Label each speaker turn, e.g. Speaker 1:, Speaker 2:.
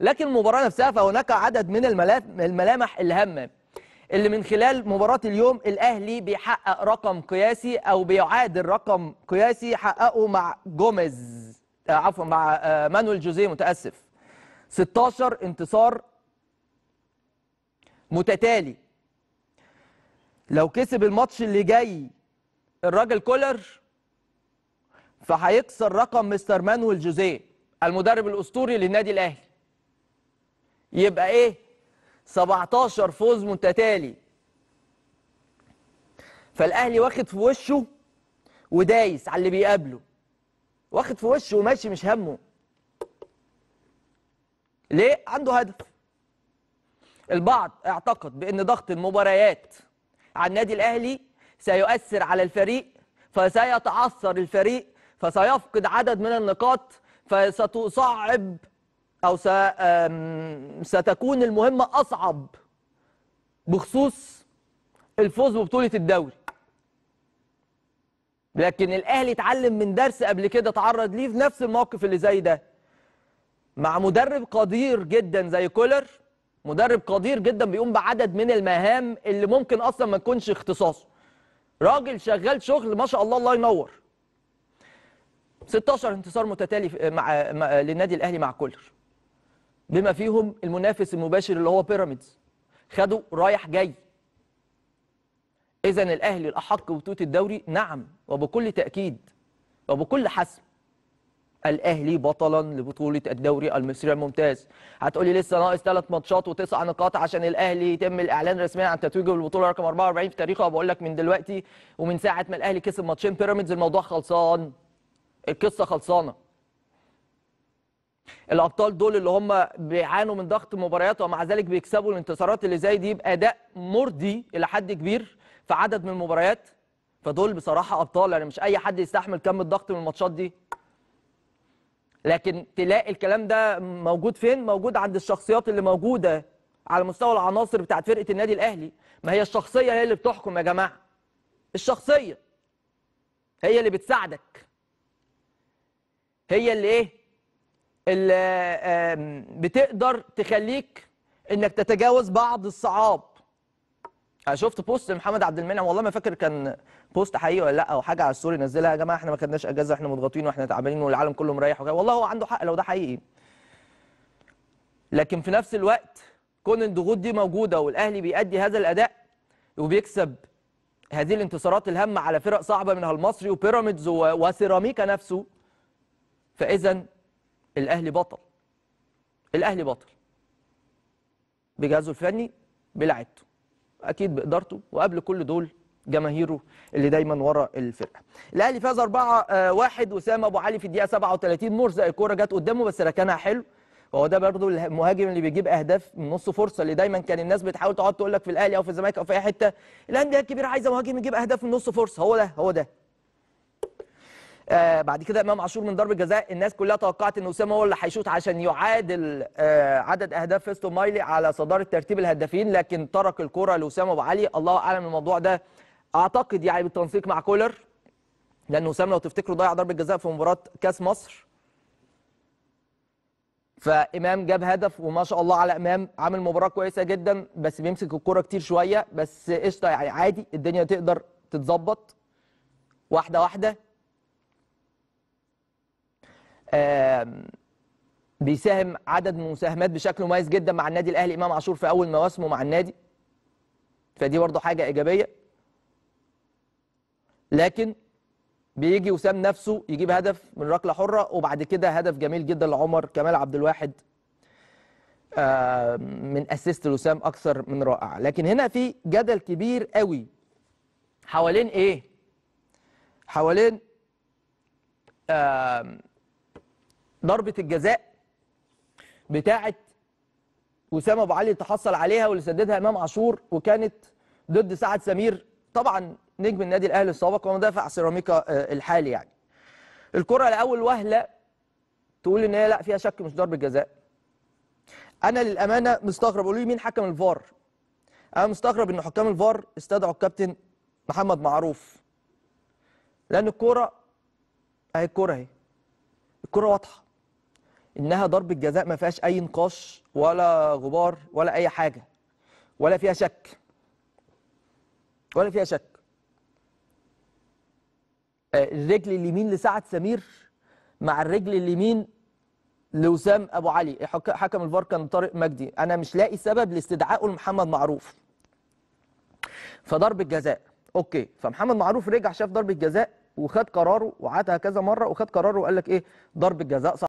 Speaker 1: لكن المباراه نفسها فهناك عدد من الملامح الهامه اللي من خلال مباراه اليوم الاهلي بيحقق رقم قياسي او بيعادل رقم قياسي حققه مع جوميز آه، عفوا مع آه، مانويل جوزيه متاسف 16 انتصار متتالي لو كسب الماتش اللي جاي الراجل كولر فهيكسر رقم مستر مانويل جوزيه المدرب الاسطوري للنادي الاهلي يبقى ايه 17 فوز متتالي فالاهلي واخد في وشه ودايس على اللي بيقابله واخد في وشه وماشي مش همه ليه عنده هدف البعض اعتقد بان ضغط المباريات على النادي الاهلي سيؤثر على الفريق فسيتعثر الفريق فسيفقد عدد من النقاط فستصعب أو ستكون المهمة أصعب بخصوص الفوز ببطولة الدوري لكن الأهلي اتعلم من درس قبل كده تعرض ليه في نفس الموقف اللي زي ده مع مدرب قدير جدا زي كولر مدرب قدير جدا بيقوم بعدد من المهام اللي ممكن اصلا ما تكونش اختصاصه راجل شغال شغل ما شاء الله الله ينور 16 انتصار متتالي مع للنادي الاهلي مع كولر بما فيهم المنافس المباشر اللي هو بيراميدز خدوا رايح جاي اذا الاهلي الاحق بتوت الدوري نعم وبكل تاكيد وبكل حسم الاهلي بطلا لبطوله الدوري المصري الممتاز هتقولي لسه ناقص ثلاث ماتشات وتسع نقاط عشان الاهلي يتم الاعلان رسميا عن تتويجه بالبطوله رقم 44 في تاريخه وبقول لك من دلوقتي ومن ساعه ما الاهلي كسب ماتشين بيراميدز الموضوع خلصان القصه خلصانه الابطال دول اللي هم بيعانوا من ضغط مباريات ومع ذلك بيكسبوا الانتصارات اللي زي دي باداء مرضي الى حد كبير في عدد من المباريات فدول بصراحه ابطال يعني مش اي حد يستحمل كم الضغط من الماتشات دي لكن تلاقي الكلام ده موجود فين موجود عند الشخصيات اللي موجوده على مستوى العناصر بتاعت فرقه النادي الاهلي ما هي الشخصيه هي اللي بتحكم يا جماعه الشخصيه هي اللي بتساعدك هي اللي ايه بتقدر تخليك انك تتجاوز بعض الصعاب انا شفت بوست محمد عبد المنعم والله ما فاكر كان بوست حقيقي ولا لا او حاجه على السوري نزلها يا جماعه احنا ما خدناش اجازه احنا مضغوطين واحنا تعبانين والعالم كله مريح وكده والله هو عنده حق لو ده حقيقي لكن في نفس الوقت كون الضغوط دي موجوده والاهلي بيأدي هذا الاداء وبيكسب هذه الانتصارات الهامه على فرق صعبه منها المصري وبيراميدز وسيراميكا نفسه فاذا الأهلي بطل الأهلي بطل بجهازه الفني بلعبته أكيد بإدارته وقبل كل دول جماهيره اللي دايما ورا الفرقه. الاهلي فاز 4 1 آه، وسام ابو علي في الدقيقه 37 مرزق الكوره جت قدامه بس ركنها حلو وهو ده برضه المهاجم اللي بيجيب اهداف من نص فرصه اللي دايما كان الناس بتحاول تقعد تقول لك في الاهلي او في الزمالك او في اي حته الانديه الكبيره عايزه مهاجم يجيب اهداف من نص فرصه هو ده هو ده آه بعد كده امام عاشور من ضربه جزاء الناس كلها توقعت ان اسامه هو اللي هيشوط عشان يعادل آه عدد اهداف فيستو مايلي على صداره ترتيب الهدافين لكن ترك الكره لاسامه ابو علي الله اعلم الموضوع ده اعتقد يعني بالتنسيق مع كولر لان اسامه لو تفتكروا ضيع ضربه جزاء في مباراه كاس مصر فامام جاب هدف وما شاء الله على امام عامل مباراه كويسه جدا بس بيمسك الكره كتير شويه بس قشطه يعني عادي الدنيا تقدر تتظبط واحده واحده بيساهم عدد مساهمات بشكل مميز جدا مع النادي الاهلي امام عاشور في اول مواسمه مع النادي فدي برضه حاجه ايجابيه لكن بيجي وسام نفسه يجيب هدف من ركله حره وبعد كده هدف جميل جدا لعمر كمال عبد الواحد من اسيست لوسام اكثر من رائع لكن هنا في جدل كبير قوي حوالين ايه حوالين ضربة الجزاء بتاعة وسام ابو علي تحصل عليها واللي سددها امام عاشور وكانت ضد سعد سمير طبعا نجم النادي الاهلي السابق ومدافع سيراميكا آه، الحالي يعني الكره لاول وهله تقول ان هي لا فيها شك مش ضربه جزاء انا للامانه مستغرب قولوا لي مين حكم الفار انا مستغرب ان حكام الفار استدعوا الكابتن محمد معروف لان الكوره اهي الكوره اهي الكوره واضحه انها ضربه جزاء ما فيهاش اي نقاش ولا غبار ولا اي حاجه ولا فيها شك ولا فيها شك آه، الرجل اليمين لسعد سمير مع الرجل اليمين لوسام ابو علي حكم الفار كان طارق مجدي انا مش لاقي سبب لاستدعائه لمحمد معروف فضرب الجزاء اوكي فمحمد معروف رجع شاف ضربه جزاء وخد قراره وعادها كذا مره وخد قراره وقال لك ايه ضربه جزاء صح